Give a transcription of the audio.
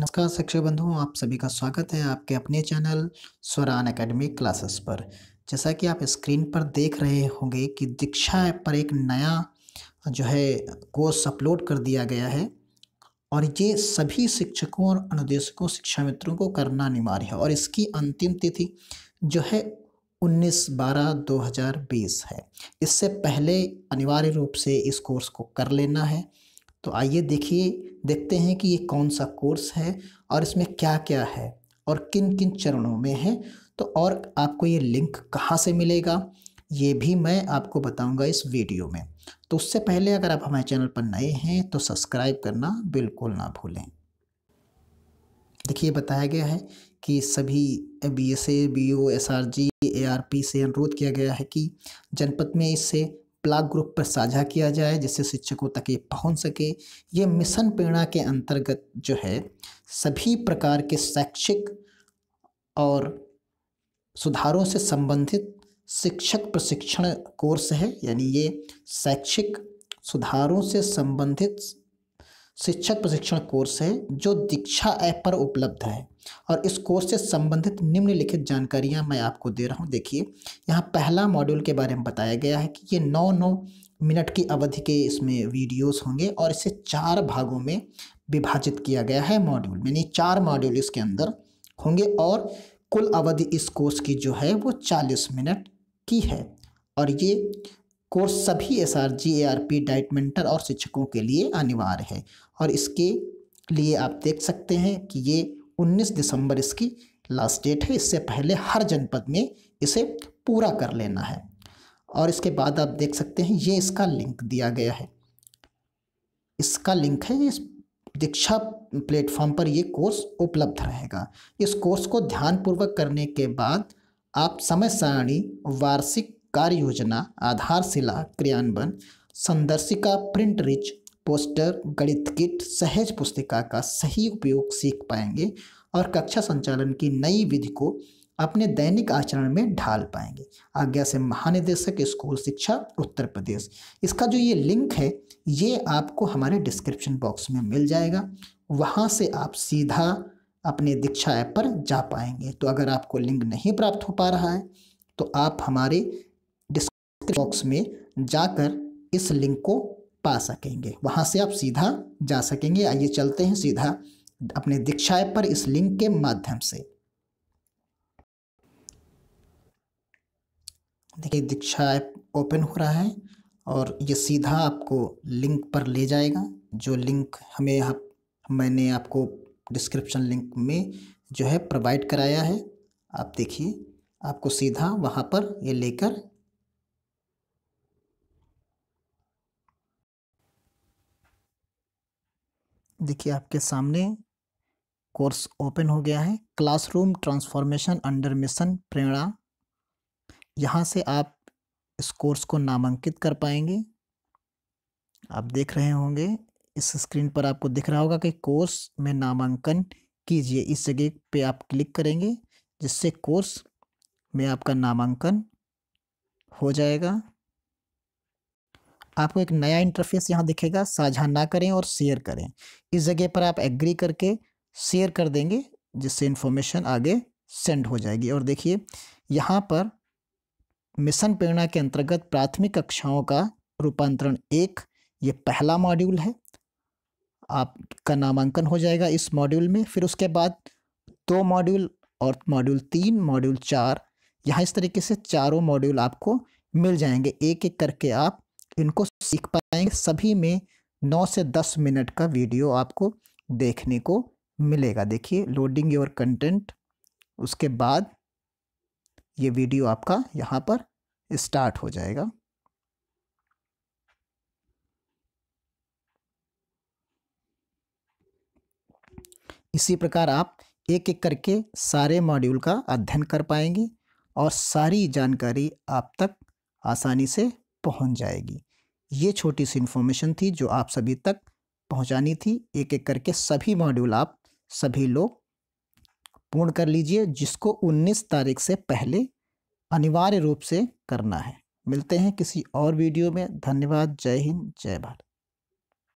नमस्कार शिक्षक बंधुओं आप सभी का स्वागत है आपके अपने चैनल स्वरान अकेडमी क्लासेस पर जैसा कि आप स्क्रीन पर देख रहे होंगे कि दीक्षा पर एक नया जो है कोर्स अपलोड कर दिया गया है और ये सभी शिक्षकों और अनुदेशकों शिक्षा मित्रों को करना अनिवार्य है और इसकी अंतिम तिथि जो है उन्नीस बारह दो हज़ार बीस है इससे पहले अनिवार्य रूप से इस कोर्स को कर लेना है तो आइए देखिए देखते हैं कि ये कौन सा कोर्स है और इसमें क्या क्या है और किन किन चरणों में है तो और आपको ये लिंक कहाँ से मिलेगा ये भी मैं आपको बताऊंगा इस वीडियो में तो उससे पहले अगर आप हमारे चैनल पर नए हैं तो सब्सक्राइब करना बिल्कुल ना भूलें देखिए बताया गया है कि सभी B S A B O S R G A R P से अनुरोध किया गया है कि जनपद में इससे ब्लॉग ग्रुप पर साझा किया जाए जिससे शिक्षकों तक ये पहुंच सके ये मिशन प्रेरणा के अंतर्गत जो है सभी प्रकार के शैक्षिक और सुधारों से संबंधित शिक्षक प्रशिक्षण कोर्स है यानी ये शैक्षिक सुधारों से संबंधित शिक्षक प्रशिक्षण कोर्स है जो दीक्षा ऐप पर उपलब्ध है और इस कोर्स से संबंधित निम्नलिखित जानकारियां मैं आपको दे रहा हूं देखिए यहाँ पहला मॉड्यूल के बारे में बताया गया है कि ये नौ नौ मिनट की अवधि के इसमें वीडियोस होंगे और इसे चार भागों में विभाजित किया गया है मॉड्यूल यानी चार मॉड्यूल इसके अंदर होंगे और कुल अवधि इस कोर्स की जो है वो चालीस मिनट की है और ये कोर्स सभी S R G A R P DIET mentor और शिक्षकों के लिए अनिवार्य है और इसके लिए आप देख सकते हैं कि ये 19 दिसंबर इसकी लास्ट डेट है इससे पहले हर जनपद में इसे पूरा कर लेना है और इसके बाद आप देख सकते हैं ये इसका लिंक दिया गया है इसका लिंक है इस दीक्षा प्लेटफॉर्म पर ये कोर्स उपलब्ध रहेगा इस कोर्स को ध्यानपूर्वक करने के बाद आप समय सारणी वार्षिक कार्य योजना आधारशिला क्रियान्वयन संदर्शिका प्रिंट रिच पोस्टर गणित किट सहज पुस्तिका का सही उपयोग सीख पाएंगे और कक्षा संचालन की नई विधि को अपने दैनिक आचरण में ढाल पाएंगे आज्ञा से महानिदेशक स्कूल शिक्षा उत्तर प्रदेश इसका जो ये लिंक है ये आपको हमारे डिस्क्रिप्शन बॉक्स में मिल जाएगा वहाँ से आप सीधा अपने दीक्षा ऐप पर जा पाएंगे तो अगर आपको लिंक नहीं प्राप्त हो पा रहा है तो आप हमारे बॉक्स में जाकर इस लिंक को पा सकेंगे वहाँ से आप सीधा जा सकेंगे आइए चलते हैं सीधा अपने दीक्षा ऐप पर इस लिंक के माध्यम से देखिए दीक्षा ऐप ओपन हो रहा है और ये सीधा आपको लिंक पर ले जाएगा जो लिंक हमें आप, मैंने आपको डिस्क्रिप्शन लिंक में जो है प्रोवाइड कराया है आप देखिए आपको सीधा वहाँ पर ये लेकर देखिए आपके सामने कोर्स ओपन हो गया है classroom transformation under mission Prerna यहाँ से आप इस कोर्स को नामांकित कर पाएंगे आप देख रहे होंगे इस स्क्रीन पर आपको दिख रहा होगा कि कोर्स में नामांकन कीजिए इस जगह पे आप क्लिक करेंगे जिससे कोर्स में आपका नामांकन हो जाएगा आपको एक नया इंटरफेस यहाँ दिखेगा साझा ना करें और शेयर करें इस जगह पर आप एग्री करके शेयर कर देंगे जिससे इन्फॉर्मेशन आगे सेंड हो जाएगी और देखिए यहाँ पर मिशन प्रेरणा के अंतर्गत प्राथमिक कक्षाओं का रूपांतरण एक ये पहला मॉड्यूल है आपका नामांकन हो जाएगा इस मॉड्यूल में फिर उसके बाद दो मॉड्यूल और मॉड्यूल तीन मॉड्यूल चार यहाँ इस तरीके से चारों मॉड्यूल आपको मिल जाएंगे एक एक करके आप इनको सीख पाएंगे सभी में नौ से दस मिनट का वीडियो आपको देखने को मिलेगा देखिए लोडिंग योर कंटेंट उसके बाद ये वीडियो आपका यहाँ पर स्टार्ट हो जाएगा इसी प्रकार आप एक एक करके सारे मॉड्यूल का अध्ययन कर पाएंगे और सारी जानकारी आप तक आसानी से पहुंच जाएगी ये छोटी सी इन्फॉर्मेशन थी जो आप सभी तक पहुंचानी थी एक एक करके सभी मॉड्यूल आप सभी लोग पूर्ण कर लीजिए जिसको 19 तारीख से पहले अनिवार्य रूप से करना है मिलते हैं किसी और वीडियो में धन्यवाद जय हिंद जय भारत